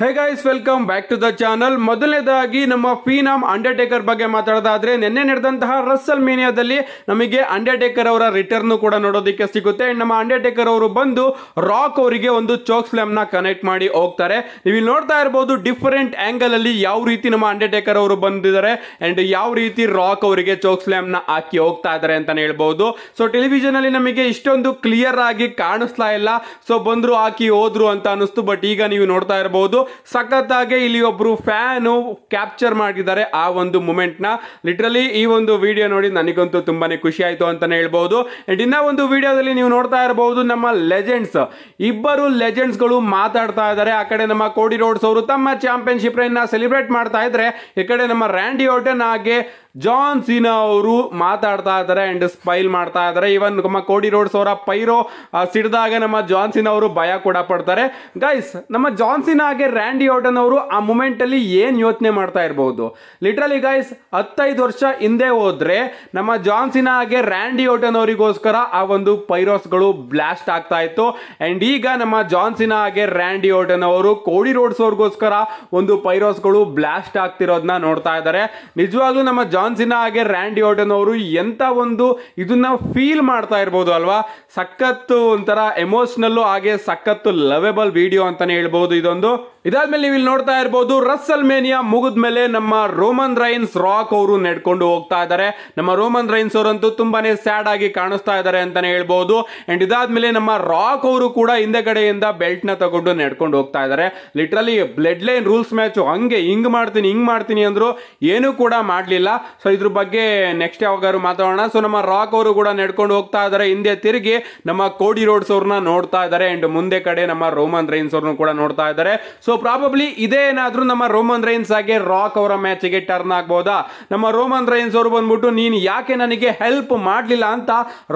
hey guys welcome back to the channel ಮೊದಲನೇದಾಗಿ ನಮ್ಮ ಫೀನಾಮ್ Undertaker ಬಗ್ಗೆ ಮಾತಾಡೋದಾದ್ರೆ ನಿನ್ನೆ ನಡೆದಂತಹ ರಸ್ಸಲ್ ಮೀನಿಯಾದಲ್ಲಿ ನಮಗೆ ಅಂಡರ್ಟೇಕರ್ ಅವರ ರಿಟರ್ನ್ ಕೂಡ ನೋಡೋದಕ್ಕೆ ಸಿಗುತ್ತೆ ನಮ್ಮ ಅಂಡರ್ಟೇಕರ್ ಅವರು ಬಂದು ರಾಕ್ ಅವರಿಗೆ ಒಂದು ಚೋಕ್ ಸ್ಲ್ಯಾಮ್ನ ಕನೆಕ್ಟ್ ಮಾಡಿ ಹೋಗ್ತಾರೆ ನೀವು ಇಲ್ಲಿ ನೋಡ್ತಾ ಇರ್ಬೋದು ಡಿಫರೆಂಟ್ ಆ್ಯಂಗಲ್ ಅಲ್ಲಿ ಯಾವ ರೀತಿ ನಮ್ಮ ಅಂಡರ್ಟೇಕರ್ ಅವರು ಬಂದಿದ್ದಾರೆ ಅಂಡ್ ಯಾವ ರೀತಿ ರಾಕ್ ಅವರಿಗೆ ಚೋಕ್ ಸ್ಲ್ಯಾಮ್ನ ಹಾಕಿ ಹೋಗ್ತಾ ಇದ್ದಾರೆ ಅಂತಲೇ ಹೇಳ್ಬೋದು ಸೊ ಟೆಲಿವಿಷನ್ ಅಲ್ಲಿ ನಮಗೆ ಇಷ್ಟೊಂದು ಕ್ಲಿಯರ್ ಆಗಿ ಕಾಣಿಸ್ತಾ ಇಲ್ಲ ಸೊ ಬಂದರು ಹಾಕಿ ಹೋದ್ರು ಅಂತ ಅನಿಸ್ತು ಬಟ್ ಈಗ ನೀವು ನೋಡ್ತಾ ಇರಬಹುದು ಸಖತ್ತಾಗೆ ಇಲ್ಲಿ ಒಬ್ಬರು ಫ್ಯಾನು ಕ್ಯಾಪ್ಚರ್ ಮಾಡಿದ್ದಾರೆ ಆ ಒಂದು ಮೂಮೆಂಟ್ನ ಲಿಟ್ರಲಿ ಈ ಒಂದು ವಿಡಿಯೋ ನೋಡಿ ನನಗಂತೂ ತುಂಬಾನೇ ಖುಷಿ ಆಯ್ತು ಅಂತಲೇ ಹೇಳ್ಬೋದು ಆ್ಯಂಡ್ ಇನ್ನೂ ಒಂದು ವಿಡಿಯೋದಲ್ಲಿ ನೀವು ನೋಡ್ತಾ ಇರಬಹುದು ನಮ್ಮ ಲೆಜೆಂಡ್ಸ್ ಇಬ್ಬರು ಲೆಜೆಂಡ್ಸ್ಗಳು ಮಾತಾಡ್ತಾ ಇದ್ದಾರೆ ಆ ಕಡೆ ನಮ್ಮ ಕೋಡಿ ರೋಡ್ಸ್ ಅವರು ತಮ್ಮ ಚಾಂಪಿಯನ್ಶಿಪ್ನ ಸೆಲೆಬ್ರೇಟ್ ಮಾಡ್ತಾ ಇದ್ರೆ ಈ ಕಡೆ ನಮ್ಮ ರ್ಯಾಂಡಿ ಓಟನ್ ಹಾಗೆ ಜಾನ್ ಸೀನಾ ಅವರು ಮಾತಾಡ್ತಾ ಇದ್ದಾರೆ ಅಂಡ್ ಸ್ಪೈಲ್ ಮಾಡ್ತಾ ಇದ್ದಾರೆ ಇವನ್ ನಮ್ಮ ಕೋಡಿ ರೋಡ್ಸ್ ಅವರ ಪೈರೋ ಸಿಡಿದಾಗ ನಮ್ಮ ಜಾನ್ ಸೀನಾ ಅವರು ಭಯ ಕೂಡ ಪಡ್ತಾರೆ ಗೈಸ್ ನಮ್ಮ ಜಾನ್ ಸೀನಾ ಹಾಗೆ ರ್ಯಾಂಡಿ ಓಟನ್ ಅವರು ಆ ಅಲ್ಲಿ ಏನು ಯೋಚನೆ ಮಾಡ್ತಾ ಇರಬಹುದು ಲಿಟ್ರಲಿ ಗೈಸ್ ಹತ್ತೈದು ವರ್ಷ ಹಿಂದೆ ಹೋದ್ರೆ ನಮ್ಮ ಜಾನ್ ಸೀನಾ ಹಾಗೆ ರ್ಯಾಂಡಿ ಓಟನ್ ಅವರಿಗೋಸ್ಕರ ಆ ಒಂದು ಪೈರೋಸ್ಗಳು ಬ್ಲಾಸ್ಟ್ ಆಗ್ತಾ ಇತ್ತು ಅಂಡ್ ಈಗ ನಮ್ಮ ಜಾನ್ ಸೀನಾ ಹಾಗೆ ರ್ಯಾಂಡಿ ಓಟನ್ ಅವರು ಕೋಡಿ ರೋಡ್ಸ್ ಅವ್ರಿಗೋಸ್ಕರ ಒಂದು ಪೈರೋಸ್ಗಳು ಬ್ಲಾಸ್ಟ್ ಆಗ್ತಿರೋದನ್ನ ನೋಡ್ತಾ ಇದ್ದಾರೆ ನಿಜವಾಗ್ಲೂ ನಮ್ಮ ಜಾನ್ ಜಾನ್ಸಿನ ಹಾಗೆ ರ್ಯಾಂಡಿ ಓಟನ್ ಅವರು ಎಂಥ ಒಂದು ಇದನ್ನ ಫೀಲ್ ಮಾಡ್ತಾ ಇರ್ಬೋದು ಅಲ್ವಾ ಸಖತ್ತು ಒಂಥರ ಎಮೋಷ್ನಲ್ಲು ಹಾಗೆ ಸಖತ್ತು ಲವೆಬಲ್ ವಿಡಿಯೋ ಅಂತಾನೆ ಹೇಳ್ಬೋದು ಇದೊಂದು ಇದಾದ್ಮೇಲೆ ನೀವು ಇಲ್ಲಿ ನೋಡ್ತಾ ಇರಬಹುದು ರಸ್ಸಲ್ ಮೇನಿಯಾ ಮುಗಿದ ಮೇಲೆ ನಮ್ಮ ರೋಮನ್ ರೈನ್ಸ್ ರಾಕ್ ಅವರು ನೆಡ್ಕೊಂಡು ಹೋಗ್ತಾ ಇದ್ದಾರೆ ನಮ್ಮ ರೋಮನ್ ರೈನ್ಸ್ ಅವರಂತೂ ತುಂಬಾನೇ ಸ್ಯಾಡ್ ಆಗಿ ಕಾಣಿಸ್ತಾ ಇದ್ದಾರೆ ಅಂತಾನೆ ಹೇಳ್ಬಹುದು ಅಂಡ್ ಇದಾದ್ಮೇಲೆ ನಮ್ಮ ರಾಕ್ ಅವರು ಕೂಡ ಹಿಂದೆ ಕಡೆಯಿಂದ ಬೆಲ್ಟ್ ನ ತಗೊಂಡು ನೆಡ್ಕೊಂಡು ಹೋಗ್ತಾ ಇದ್ದಾರೆ literally bloodline rules match ಹಂಗೆ ಹಿಂಗ್ ಮಾಡ್ತೀನಿ ಹಿಂಗ್ ಮಾಡ್ತೀನಿ ಅಂದ್ರು ಏನು ಕೂಡ ಮಾಡ್ಲಿಲ್ಲ ಸೊ ಇದ್ರ ಬಗ್ಗೆ ನೆಕ್ಸ್ಟ್ ಯಾವಾಗಾದ್ರು ಮಾತಾಡೋಣ ಸೊ ನಮ್ಮ ರಾಕ್ ಅವರು ಕೂಡ ನೆಡ್ಕೊಂಡು ಹೋಗ್ತಾ ಇದ್ದಾರೆ ಹಿಂದೆ ತಿರುಗಿ ನಮ್ಮ ಕೋಡಿ ರೋಡ್ಸ್ ಅವ್ರನ್ನ ನೋಡ್ತಾ ಇದ್ದಾರೆ ಅಂಡ್ ಮುಂದೆ ಕಡೆ ನಮ್ಮ ರೋಮನ್ ರೈನ್ಸ್ ಅವ್ರನ್ನ ಕೂಡ ನೋಡ್ತಾ ಇದ್ದಾರೆ ಸೊ ಸೊ ಪ್ರಾಬಬ್ಲಿ ಇದೇ ಏನಾದರೂ ನಮ್ಮ ರೋಮನ್ ರೈನ್ಸ್ ಆಗಿ ರಾಕ್ ಅವರ ಮ್ಯಾಚಿಗೆ ಟರ್ನ್ ಆಗ್ಬೋದಾ ನಮ್ಮ ರೋಮನ್ ರೈನ್ಸ್ ಅವರು ಬಂದ್ಬಿಟ್ಟು ನೀನು ಯಾಕೆ ನನಗೆ ಹೆಲ್ಪ್ ಮಾಡಲಿಲ್ಲ ಅಂತ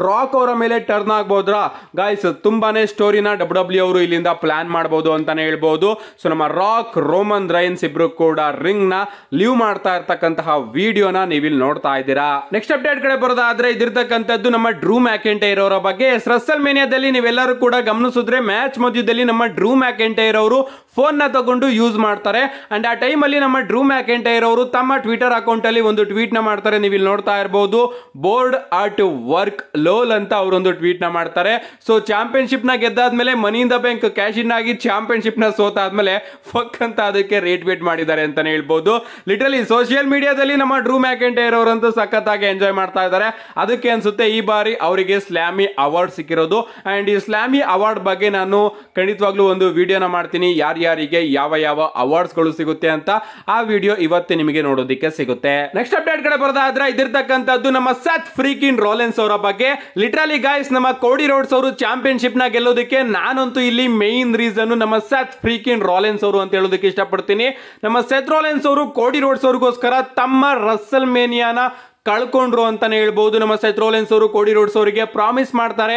ರಾಕ್ ಅವರ ಮೇಲೆ ಟರ್ನ್ ಆಗ್ಬೋದ್ರಾ ಗಾಯ್ಸ್ ತುಂಬಾನೇ ಸ್ಟೋರಿನ ಡಬ್ಲ್ಯೂ ಡಬ್ಲ್ಯೂ ಅವರು ಇಲ್ಲಿಂದ ಪ್ಲಾನ್ ಮಾಡಬಹುದು ಅಂತಾನೆ ಹೇಳ್ಬೋದು ಸೊ ನಮ್ಮ ರಾಕ್ ರೋಮನ್ ರೈನ್ಸ್ ಇಬ್ರು ಕೂಡ ರಿಂಗ್ ನ ಲೀವ್ ಮಾಡ್ತಾ ಇರ್ತಕ್ಕಂತಹ ವಿಡಿಯೋನ ನೀವಿಲ್ಲಿ ನೋಡ್ತಾ ಇದ್ದೀರಾ ನೆಕ್ಸ್ಟ್ ಅಪ್ಡೇಟ್ ಕಡೆ ಬರೋದಾದ್ರೆ ಇದಿರ್ತಕ್ಕಂಥದ್ದು ನಮ್ಮ ಡ್ರೂ ಮ್ಯಾಕೆಂಟೆ ಇರೋರ ಬಗ್ಗೆ ರಸ್ಸಲ್ ಮೇನಿಯಾದಲ್ಲಿ ನೀವೆಲ್ಲರೂ ಕೂಡ ಗಮನಿಸಿದ್ರೆ ಮ್ಯಾಚ್ ಮಧ್ಯದಲ್ಲಿ ನಮ್ಮ ಡ್ರೂ ಮ್ಯಾಕೆಂಟೆ ಇರೋರು ಫೋನ್ ತಗೊಂಡು ಯೂಸ್ ಮಾಡ್ತಾರೆ ಅಂಡ್ ಆ ಟೈಮಲ್ಲಿ ನಮ್ಮ ಡ್ರೂ ಮ್ಯಾಕೆಂಟೈರ್ ಅವರು ತಮ್ಮ ಟ್ವಿಟರ್ ಅಕೌಂಟಲ್ಲಿ ಒಂದು ಟ್ವೀಟ್ನ ಮಾಡ್ತಾರೆ ನೀವು ಇಲ್ಲಿ ನೋಡ್ತಾ ಇರಬಹುದು ಬೋರ್ಡ್ ಆಟ್ ವರ್ಕ್ ಲೋಲ್ ಅಂತ ಅವರೊಂದು ಟ್ವೀಟ್ನ ಮಾಡ್ತಾರೆ ಸೊ ಚಾಂಪಿಯನ್ಶಿಪ್ನ ಗೆದ್ದಾದ್ಮೇಲೆ ಮನಿಯಿಂದ ಬ್ಯಾಂಕ್ ಕ್ಯಾಶ್ ಇನ್ ಆಗಿ ಚಾಂಪಿಯನ್ಶಿಪ್ನ ಸೋತಾದ್ಮೇಲೆ ಫಕ್ ಅಂತ ಅದಕ್ಕೆ ರೇಟ್ ವೇಟ್ ಮಾಡಿದ್ದಾರೆ ಅಂತಲೇ ಹೇಳ್ಬೋದು ಲಿಟ್ರಲಿ ಸೋಷಿಯಲ್ ಮೀಡಿಯಾದಲ್ಲಿ ನಮ್ಮ ಡ್ರೂ ಮ್ಯಾಕೆಂಟೈರ್ ಅವರಂತೂ ಸಖತ್ತಾಗಿ ಎಂಜಾಯ್ ಮಾಡ್ತಾ ಇದ್ದಾರೆ ಅದಕ್ಕೆ ಅನಿಸುತ್ತೆ ಈ ಬಾರಿ ಅವರಿಗೆ ಸ್ಲ್ಯಾಮಿ ಅವಾರ್ಡ್ ಸಿಕ್ಕಿರೋದು ಅಂಡ್ ಈ ಸ್ಲ್ಯಾಮಿ ಅವಾರ್ಡ್ ಬಗ್ಗೆ ನಾನು ಖಂಡಿತವಾಗ್ಲೂ ಒಂದು ವಿಡಿಯೋನ ಮಾಡ್ತೀನಿ ಯಾರ್ಯಾರಿಗೆ ಅವರಿಗೆ ಯಾವ ಯಾವ ಅವಾರ್ಡ್ಸ್ ಗಳು ಸಿಗುತ್ತೆ ಅಂತ ಆ ವಿಡಿಯೋ ಇವತ್ತು ನಿಮಗೆ ನೋಡೋದಿಕ್ಕೆ ಸಿಗುತ್ತೆ ನೆಕ್ಸ್ಟ್ ಅಪ್ಡೇಟ್ ಕಡೆ ಬರೋದಾದ್ರೆ ಇದಿರ್ತಕ್ಕಂಥದ್ದು ನಮ್ಮ ಸತ್ ಫ್ರೀಕಿನ್ ರೋಲೆನ್ಸ್ ಅವರ ಬಗ್ಗೆ ಲಿಟ್ರಲಿ ಗಾಯ್ಸ್ ನಮ್ಮ ಕೋಡಿ ರೋಡ್ಸ್ ಅವರು ಚಾಂಪಿಯನ್ಶಿಪ್ ನ ಗೆಲ್ಲೋದಕ್ಕೆ ನಾನಂತೂ ಇಲ್ಲಿ ಮೇನ್ ರೀಸನ್ ನಮ್ಮ ಸತ್ ಫ್ರೀಕಿನ್ ರೋಲೆನ್ಸ್ ಅವರು ಅಂತ ಹೇಳೋದಕ್ಕೆ ಇಷ್ಟಪಡ್ತೀನಿ ನಮ್ಮ ಸೆತ್ ರೋಲೆನ್ಸ್ ಅವರು ಕೋಡಿ ರೋಡ್ಸ್ ಅವ್ರಿಗೋಸ್ಕರ ತಮ್ಮ ರಸ್ಸಲ್ ಮೇನಿಯಾನ ಕಳ್ಕೊಂಡ್ರು ಅಂತಾನೆ ಹೇಳ್ಬೋದು ನಮ್ಮ ಸೆತ್ರೋಲೆನ್ಸ್ ಅವರು ಕೋಡಿ ರೋಡ್ಸ್ ಅವರಿಗೆ ಪ್ರಾಮಿಸ್ ಮಾಡ್ತಾರೆ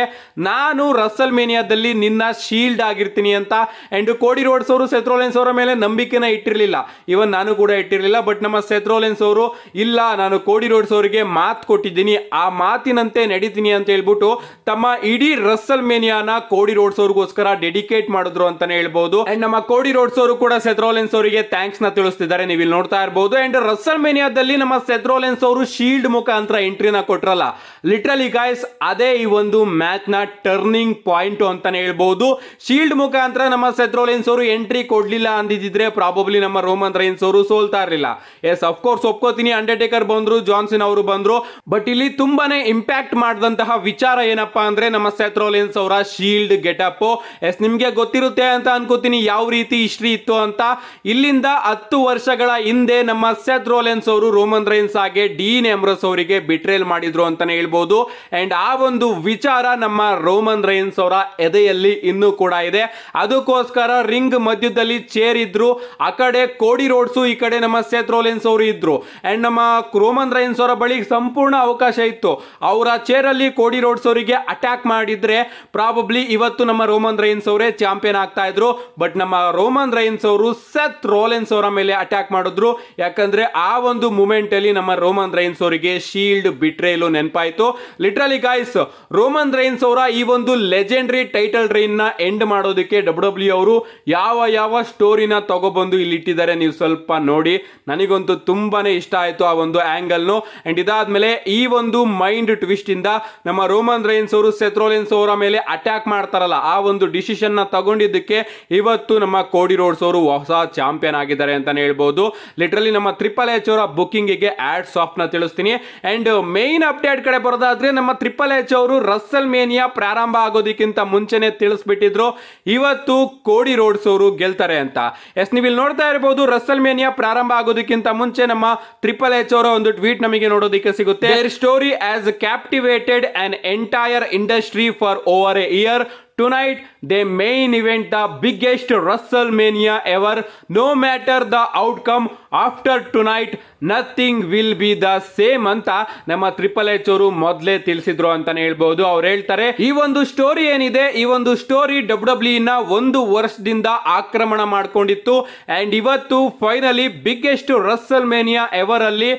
ನಾನು ರಸಲ್ ಮೇನಿಯಾದಲ್ಲಿ ನಿನ್ನ ಶೀಲ್ಡ್ ಆಗಿರ್ತೀನಿ ಅಂತ ಆ್ಯಂಡ್ ಕೋಡಿ ರೋಡ್ಸ್ ಅವರು ಸೆತ್ರೋಲೆನ್ಸ್ ಅವರ ಮೇಲೆ ನಂಬಿಕೆನ ಇಟ್ಟಿರಲಿಲ್ಲ ಇವನ್ ನಾನು ಕೂಡ ಇಟ್ಟಿರಲಿಲ್ಲ ಬಟ್ ನಮ್ಮ ಸೆತ್ರೋಲೆನ್ಸ್ ಅವರು ಇಲ್ಲ ನಾನು ಕೋಡಿ ರೋಡ್ಸ್ ಅವರಿಗೆ ಮಾತು ಕೊಟ್ಟಿದ್ದೀನಿ ಆ ಮಾತಿನಂತೆ ನಡೀತೀನಿ ಅಂತ ಹೇಳ್ಬಿಟ್ಟು ತಮ್ಮ ಇಡೀ ರಸಲ್ ಮೇನಿಯಾನ ಕೋಡಿ ರೋಡ್ಸ್ ಅವ್ರಿಗೋಸ್ಕರ ಡೆಡಿಕೇಟ್ ಮಾಡಿದ್ರು ಅಂತಾನೆ ಹೇಳ್ಬೋದು ಆ್ಯಂಡ್ ನಮ್ಮ ಕೋಡಿ ರೋಡ್ಸ್ ಅವರು ಕೂಡ ಸೆತ್ರೋಲೆನ್ಸ್ ಅವರಿಗೆ ಥ್ಯಾಂಕ್ಸ್ ನ ತಿಳಿಸ್ತಿದ್ದಾರೆ ನೀವು ಇಲ್ಲಿ ನೋಡ್ತಾ ಇರಬಹುದು ಆ್ಯಂಡ್ ರಸಲ್ ಮೇನಿಯಾದಲ್ಲಿ ನಮ್ಮ ಸೆತ್ರೋಲೆನ್ಸ್ ಅವರು ಶೀಲ್ಡ್ ಶೀಲ್ಡ್ ಮುಖಾಂತರ ಎಂಟ್ರಿನ ಕೊಟ್ರಲ್ಲ ಲಿಟ್ರಲಿ ಗಾಯ್ಸ್ ಅದೇ ಈ ಒಂದು ಮ್ಯಾಚ್ ನ ಟರ್ನಿಂಗ್ ಪಾಯಿಂಟ್ ಅಂತಾನೆ ಹೇಳ್ಬಹುದು ಶೀಲ್ಡ್ ಮುಖಾಂತರ ನಮ್ಮ ಸೆತ್ರೋಲಿನ್ಸ್ ಅವರು ಎಂಟ್ರಿ ಕೊಡ್ಲಿಲ್ಲ ಅಂದಿದ್ರೆ ಪ್ರಾಬಬ್ಲಿ ನಮ್ಮ ರೋಮನ್ ರೈನ್ಸ್ ಅವರು ಸೋಲ್ತಾ ಇರಲಿಲ್ಲ ಎಸ್ ಅಫ್ಕೋರ್ಸ್ ಒಪ್ಕೋತೀನಿ ಅಂಡರ್ಟೇಕರ್ ಬಂದ್ರು ಜಾನ್ಸನ್ ಅವರು ಬಂದ್ರು ಬಟ್ ಇಲ್ಲಿ ತುಂಬಾನೇ ಇಂಪ್ಯಾಕ್ಟ್ ಮಾಡಿದಂತಹ ವಿಚಾರ ಏನಪ್ಪಾ ಅಂದ್ರೆ ನಮ್ಮ ಸೆತ್ರೋಲಿನ್ಸ್ ಅವರ ಶೀಲ್ಡ್ ಗೆಟಪ್ ಎಸ್ ನಿಮ್ಗೆ ಗೊತ್ತಿರುತ್ತೆ ಅಂತ ಅನ್ಕೋತೀನಿ ಯಾವ ರೀತಿ ಹಿಸ್ಟ್ರಿ ಇತ್ತು ಅಂತ ಇಲ್ಲಿಂದ ಹತ್ತು ವರ್ಷಗಳ ಹಿಂದೆ ನಮ್ಮ ಸೆತ್ ರೋಲೆನ್ಸ್ ಅವರು ರೋಮನ್ ರೈನ್ಸ್ ಹಾಗೆ ಡೀನ್ ಎಮ್ ಅವರಿಗೆ ಬಿಟ್ರೇಲ್ ಮಾಡಿದ್ರು ಅಂತಾನೆ ಹೇಳ್ಬೋದು ಅಂಡ್ ಆ ಒಂದು ವಿಚಾರ ನಮ್ಮ ರೋಮನ್ ರೈನ್ಸ್ ಅವರ ಎದೆಯಲ್ಲಿ ಇನ್ನೂ ಕೂಡ ಇದೆ ಅದಕ್ಕೋಸ್ಕರ ರಿಂಗ್ ಮಧ್ಯದಲ್ಲಿ ಚೇರ್ ಇದ್ರು ಆ ಕಡೆ ಕೋಡಿ ರೋಡ್ಸು ಈ ಕಡೆ ನಮ್ಮ ಸೇತ್ ರೋಲೆನ್ಸ್ ಅವರು ಇದ್ರು ಅಂಡ್ ನಮ್ಮ ರೋಮನ್ ರೈನ್ಸ್ ಅವರ ಬಳಿ ಸಂಪೂರ್ಣ ಅವಕಾಶ ಇತ್ತು ಅವರ ಚೇರ್ ಅಲ್ಲಿ ಕೋಡಿ ರೋಡ್ಸ್ ಅವರಿಗೆ ಅಟ್ಯಾಕ್ ಮಾಡಿದ್ರೆ ಪ್ರಾಬಬ್ಲಿ ಇವತ್ತು ನಮ್ಮ ರೋಮನ್ ರೈನ್ಸ್ ಅವರೇ ಚಾಂಪಿಯನ್ ಆಗ್ತಾ ಇದ್ರು ಬಟ್ ನಮ್ಮ ರೋಮನ್ ರೈನ್ಸ್ ಅವರು ಸೆತ್ ರೋಲೆನ್ಸ್ ಅವರ ಮೇಲೆ ಅಟ್ಯಾಕ್ ಮಾಡಿದ್ರು ಯಾಕಂದ್ರೆ ಆ ಒಂದು ಮೂಮೆಂಟ್ ಅಲ್ಲಿ ನಮ್ಮ ರೋಮನ್ ರೈನ್ಸ್ ಅವರಿಗೆ ಅವರಿಗೆ ಶೀಲ್ಡ್ ಬಿಟ್ರೇಲು ನೆನಪಾಯಿತು ಲಿಟ್ರಲಿ ಗಾಯ್ಸ್ ರೋಮನ್ ರೈನ್ಸ್ ಅವರ ಈ ಒಂದು ಲೆಜೆಂಡ್ರಿ ಟೈಟಲ್ ರೈನ್ ನ ಎಂಡ್ ಮಾಡೋದಕ್ಕೆ ಡಬ್ಲ್ಯೂ ಡಬ್ಲ್ಯೂ e ಅವರು ಯಾವ ಯಾವ ಸ್ಟೋರಿನ ತಗೊಬಂದು ಇಲ್ಲಿ ಇಟ್ಟಿದ್ದಾರೆ ನೀವು ಸ್ವಲ್ಪ ನೋಡಿ ನನಗಂತೂ ತುಂಬಾನೇ ಇಷ್ಟ ಆಯಿತು ಆ ಒಂದು ಆ್ಯಂಗಲ್ನು ಆ್ಯಂಡ್ ಇದಾದ್ಮೇಲೆ ಈ ಒಂದು ಮೈಂಡ್ ಟ್ವಿಸ್ಟ್ ಇಂದ ನಮ್ಮ ರೋಮನ್ ರೈನ್ಸ್ ಅವರು ಸೆತ್ರೋಲಿನ್ಸ್ ಅವರ ಮೇಲೆ ಅಟ್ಯಾಕ್ ಮಾಡ್ತಾರಲ್ಲ ಆ ಒಂದು ನ ತಗೊಂಡಿದ್ದಕ್ಕೆ ಇವತ್ತು ನಮ್ಮ ಕೋಡಿ ರೋಡ್ಸ್ ಅವರು ಹೊಸ ಚಾಂಪಿಯನ್ ಆಗಿದ್ದಾರೆ ಅಂತಾನೆ ಹೇಳ್ಬೋದು ಲಿಟ್ರಲಿ ನಮ್ಮ ತ್ರಿಪಲ್ ಎಚ್ ಅವರ ಬುಕ್ಕಿಂಗಿಗೆ ಆ್ಯಡ್ ಸಾಫ್ಟ್ನ ತಿಳಿಸ್ತೀನಿ ಮಾಡ್ತೀನಿ ಆ್ಯಂಡ್ ಮೇನ್ ಅಪ್ಡೇಟ್ ಕಡೆ ಬರೋದಾದ್ರೆ ನಮ್ಮ ತ್ರಿಪಲ್ ಎಚ್ ಅವರು ರಸ್ಸಲ್ ಮೇನಿಯಾ ಪ್ರಾರಂಭ ಆಗೋದಕ್ಕಿಂತ ಮುಂಚೆನೆ ತಿಳಿಸ್ಬಿಟ್ಟಿದ್ರು ಇವತ್ತು ಕೋಡಿ ರೋಡ್ಸ್ ಅವರು ಗೆಲ್ತಾರೆ ಅಂತ ಎಸ್ ನೀವು ಇಲ್ಲಿ ನೋಡ್ತಾ ಇರಬಹುದು ರಸ್ಸಲ್ ಮೇನಿಯಾ ಪ್ರಾರಂಭ ಆಗೋದಕ್ಕಿಂತ ಮುಂಚೆ ನಮ್ಮ ತ್ರಿಪಲ್ ಎಚ್ ಅವರ ಒಂದು ಟ್ವೀಟ್ ನಮಗೆ ನೋಡೋದಕ್ಕೆ ಸಿಗುತ್ತೆ story as captivated on entire industry for over a year tonight they main event the biggest WrestleMania ever no matter the outcome after tonight nothing will be the same ಅಂತ ನಮ್ಮ triple H ಅವರು ಮೊದಲೇ ತಿಳಿಸಿದ್ರು ಅಂತಾನೆ ಹೇಳ್ಬಹುದು ಅವ್ರು ಹೇಳ್ತಾರೆ ಈ ಒಂದು ಸ್ಟೋರಿ ಏನಿದೆ ಈ ಒಂದು ಸ್ಟೋರಿ ಡಬ್ಲ್ಯೂ ಡಬ್ಲ್ಯೂ ನ ಒಂದು ವರ್ಷದಿಂದ ಆಕ್ರಮಣ ಮಾಡಿಕೊಂಡಿತ್ತು ಅಂಡ್ ಇವತ್ತು finally biggest WrestleMania ever ಅಲ್ಲಿ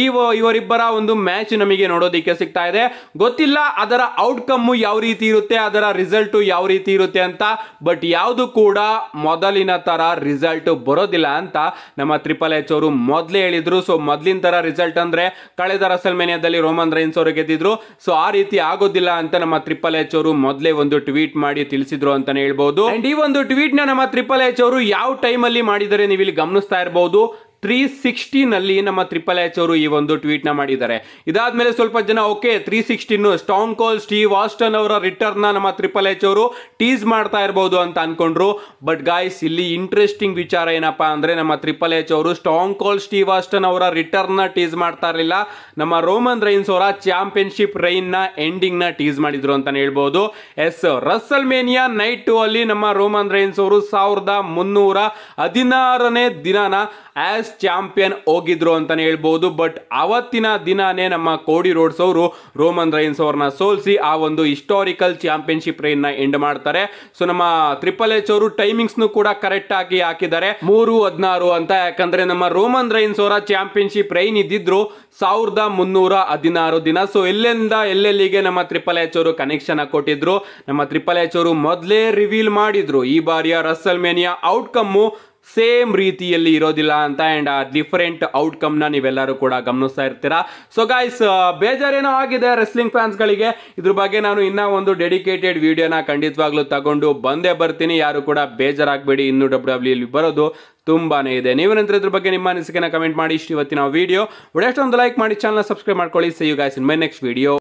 ಈ ಇವರಿಬ್ಬರ ಒಂದು ಮ್ಯಾಚ್ ನಮಗೆ ನೋಡೋದಿಕ್ಕೆ ಸಿಗ್ತಾ ಇದೆ ಗೊತ್ತಿಲ್ಲ ಅದರ ಔಟ್ಕಮ್ ಯಾವ ರೀತಿ ಇರುತ್ತೆ ಅದರ ರಿಸಲ್ಟ್ ಯಾವ ರೀತಿ ಇರುತ್ತೆ ಅಂತ ಬಟ್ ಯಾವುದು ಕೂಡ ಮೊದಲಿನ ತರ ರಿಸಲ್ಟ್ ಬರೋದಿಲ್ಲ ಅಂತ ನಮ್ಮ ತ್ರಿಪಲ್ ಎಚ್ ಅವರು ಮೊದಲೇ ಹೇಳಿದ್ರು ಸೊ ಮೊದಲಿನ ತರ ರಿಸಲ್ಟ್ ಅಂದ್ರೆ ಕಳೆದ ರಸಲ್ ಮೇನಿಯಾದಲ್ಲಿ ರೋಮನ್ ರೈನ್ಸ್ ಅವರು ಗೆದ್ದಿದ್ರು ಸೊ ಆ ರೀತಿ ಆಗೋದಿಲ್ಲ ಅಂತ ನಮ್ಮ ಟ್ರಿಪಲ್ ಎಚ್ ಅವರು ಮೊದಲೇ ಒಂದು ಟ್ವೀಟ್ ಮಾಡಿ ತಿಳಿಸಿದ್ರು ಅಂತಾನೆ ಹೇಳ್ಬಹುದು ಅಂಡ್ ಈ ಒಂದು ಟ್ವೀಟ್ ನ ನಮ್ಮ ಟ್ರಿಪಲ್ ಎಚ್ ಅವರು ಯಾವ ಟೈಮ್ ಅಲ್ಲಿ ಮಾಡಿದರೆ ನೀವು ಇಲ್ಲಿ ಗಮನಿಸ್ತಾ ಇರಬಹುದು ತ್ರೀ ಸಿಕ್ಸ್ಟಿನಲ್ಲಿ ನಮ್ಮ ತ್ರಿಪಲ್ ಎಚ್ ಅವರು ಈ ಒಂದು ಟ್ವೀಟ್ನ ಮಾಡಿದ್ದಾರೆ ಇದಾದ ಮೇಲೆ ಸ್ವಲ್ಪ ಜನ okay three sixteen Stone Cold Steve Austin ಅವರ ರಿಟರ್ನ್ನ ನಮ್ಮ ತ್ರಿಪಲ್ ಎಚ್ ಅವರು ಟೀಸ್ ಮಾಡ್ತಾ ಇರ್ಬೋದು ಅಂತ ಅನ್ಕೊಂಡ್ರು ಬಟ್ ಗಾಯ್ಸ್ ಇಲ್ಲಿ ಇಂಟ್ರೆಸ್ಟಿಂಗ್ ವಿಚಾರ ಏನಪ್ಪ ಅಂದರೆ ನಮ್ಮ ತ್ರಿಪಲ್ ಎಚ್ ಅವರು ಸ್ಟಾಂಗ್ ಕೋಲ್ ಸ್ಟೀವ್ ಆಸ್ಟನ್ ಅವರ ರಿಟರ್ನ್ನ ಟೀಸ್ ಮಾಡ್ತಾ ಇರಲಿಲ್ಲ ನಮ್ಮ ರೋಮನ್ ರೈನ್ಸ್ ಅವರ ಚಾಂಪಿಯನ್ಶಿಪ್ ರೈನ್ನ ಎಂಡಿಂಗ್ನ ಟೀಸ್ ಮಾಡಿದ್ರು ಅಂತ ಹೇಳ್ಬೋದು yes WrestleMania night two ಅಲ್ಲಿ ನಮ್ಮ ರೋಮನ್ ರೈನ್ಸ್ ಅವರು ಸಾವಿರದ ಮುನ್ನೂರ ಹದಿನಾರನೇ ದಿನಾನ ಆಸ್ ಚಾಂಪಿಯನ್ ಹೋಗಿದ್ರು ಅಂತಲೇ ಹೇಳ್ಬೋದು ಬಟ್ ಆವತ್ತಿನ ದಿನನೇ ನಮ್ಮ ಕೋಡಿ ರೋಡ್ಸ್ ಅವರು ರೋಮನ್ ರೈನ್ಸ್ ಅವ್ರನ್ನ ಸೋಲಿಸಿ ಆ ಒಂದು ಹಿಸ್ಟಾರಿಕಲ್ ಚಾಂಪಿಯನ್ಶಿಪ್ ರೈನ್ನ ಎಂಡ್ ಮಾಡ್ತಾರೆ ಸೊ ನಮ್ಮ ತ್ರಿಪಲ್ ಎಚ್ ಅವರು ಟೈಮಿಂಗ್ಸ್ನು ಕೂಡ ಕರೆಕ್ಟ್ ಆಗಿ ಹಾಕಿದ್ದಾರೆ ಮೂರು ಹದಿನಾರು ಅಂತ ಯಾಕಂದ್ರೆ ನಮ್ಮ ರೋಮನ್ ರೈನ್ಸ್ ಅವರ ಚಾಂಪಿಯನ್ಶಿಪ್ ರೈನ್ ಇದ್ದಿದ್ರು ಸಾವಿರದ ಮುನ್ನೂರ ಹದಿನಾರು ದಿನ ಸೊ ಎಲ್ಲಿಂದ ಎಲ್ಲೆಲ್ಲಿಗೆ ನಮ್ಮ ತ್ರಿಪಲ್ ಎಚ್ ಅವರು ಕನೆಕ್ಷನ್ ಕೊಟ್ಟಿದ್ರು ನಮ್ಮ ತ್ರಿಪಲ್ ಎಚ್ ಅವರು ಮೊದಲೇ ರಿವೀಲ್ ಮಾಡಿದ್ರು ಈ ಬಾರಿಯ ರಸಲ್ ಮೇನಿಯ ಔಟ್ಕಮ್ಮು ಸೇಮ್ ರೀತಿಯಲ್ಲಿ ಇರೋದಿಲ್ಲ ಅಂತ ಆ್ಯಂಡ್ ಆ ಡಿಫರೆಂಟ್ ನ ನೀವೆಲ್ಲರೂ ಕೂಡ ಗಮನಿಸ್ತಾ ಇರ್ತೀರಾ ಸೊ ಗಾಯ್ಸ್ ಬೇಜಾರೇನೋ ಆಗಿದೆ ರೆಸ್ಲಿಂಗ್ ಗಳಿಗೆ ಇದ್ರ ಬಗ್ಗೆ ನಾನು ಇನ್ನೂ ಒಂದು ಡೆಡಿಕೇಟೆಡ್ ವಿಡಿಯೋನ ಖಂಡಿತವಾಗ್ಲೂ ತಗೊಂಡು ಬಂದೇ ಬರ್ತೀನಿ ಯಾರು ಕೂಡ ಬೇಜಾರಾಗಬೇಡಿ ಇನ್ನೂ ಡಬ್ಲ್ಯೂ e ಡಬ್ಲ್ಯೂ ಬರೋದು ತುಂಬಾನೇ ಇದೆ ನಂತರ ಇದ್ರ ಬಗ್ಗೆ ನಿಮ್ಮ ಅನಿಸಿಕೆನ ಕಮೆಂಟ್ ಮಾಡಿ ಇಷ್ಟು ಇವತ್ತಿನ ವಿಡಿಯೋ ಒಳ್ಳೆಷ್ಟೊಂದು ಲೈಕ್ ಮಾಡಿ ಚಾನಲ್ ಸಬ್ಸ್ಕ್ರೈಬ್ ಮಾಡ್ಕೊಳ್ಳಿ see you guys in my next video